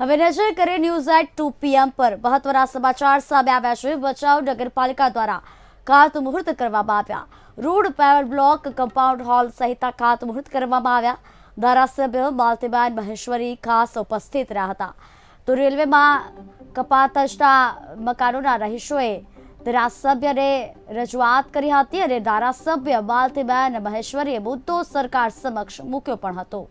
હવે નજર કરીએ ન્યૂઝ એટ ટુ પીએમ પર મહત્વના સમાચાર સામે આવ્યા છે બચાવ નગરપાલિકા દ્વારા મુહૂર્ત કરવામાં આવ્યા road paver block compound hall સહિત મુહૂર્ત કરવામાં આવ્યા ધારાસભ્ય માલતીબેન મહેશ્વરી ખાસ ઉપસ્થિત રહ્યા હતા તો રેલવેમાં કપાતજના મકાનોના રહીશોએ ધારાસભ્યને રજૂઆત કરી હતી અને ધારાસભ્ય માલતીબેન મહેશ્વરીએ મુદ્દો સરકાર સમક્ષ મૂક્યો પણ હતો